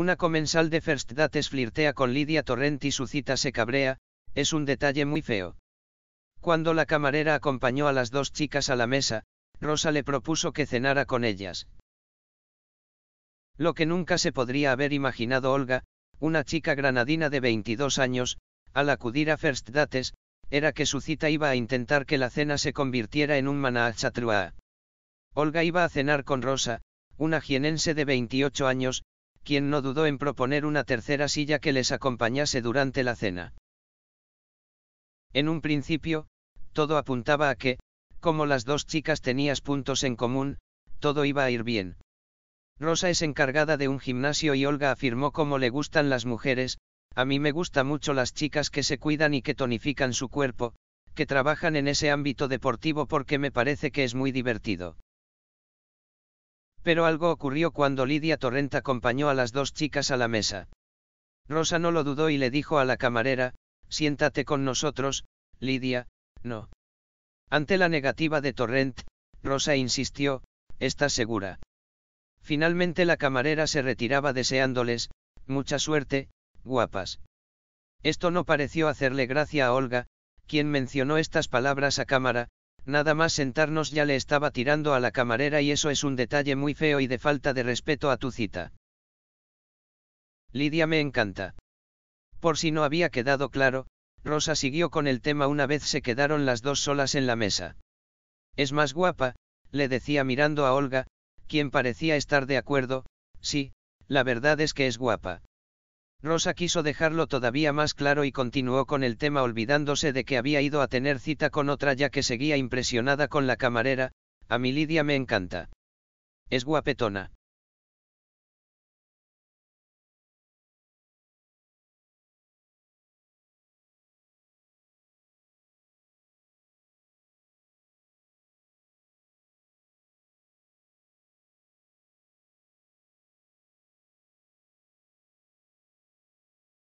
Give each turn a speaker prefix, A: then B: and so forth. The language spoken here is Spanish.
A: Una comensal de First Dates flirtea con Lidia Torrent y su cita se cabrea, es un detalle muy feo. Cuando la camarera acompañó a las dos chicas a la mesa, Rosa le propuso que cenara con ellas. Lo que nunca se podría haber imaginado Olga, una chica granadina de 22 años, al acudir a First Dates, era que su cita iba a intentar que la cena se convirtiera en un manachatrua. Olga iba a cenar con Rosa, una jienense de 28 años, quien no dudó en proponer una tercera silla que les acompañase durante la cena. En un principio, todo apuntaba a que, como las dos chicas tenías puntos en común, todo iba a ir bien. Rosa es encargada de un gimnasio y Olga afirmó cómo le gustan las mujeres, a mí me gusta mucho las chicas que se cuidan y que tonifican su cuerpo, que trabajan en ese ámbito deportivo porque me parece que es muy divertido. Pero algo ocurrió cuando Lidia Torrent acompañó a las dos chicas a la mesa. Rosa no lo dudó y le dijo a la camarera, siéntate con nosotros, Lidia, no. Ante la negativa de Torrent, Rosa insistió, ¿estás segura? Finalmente la camarera se retiraba deseándoles, mucha suerte, guapas. Esto no pareció hacerle gracia a Olga, quien mencionó estas palabras a cámara, Nada más sentarnos ya le estaba tirando a la camarera y eso es un detalle muy feo y de falta de respeto a tu cita. Lidia me encanta. Por si no había quedado claro, Rosa siguió con el tema una vez se quedaron las dos solas en la mesa. Es más guapa, le decía mirando a Olga, quien parecía estar de acuerdo, sí, la verdad es que es guapa. Rosa quiso dejarlo todavía más claro y continuó con el tema olvidándose de que había ido a tener cita con otra ya que seguía impresionada con la camarera, a mi Lidia me encanta. Es guapetona.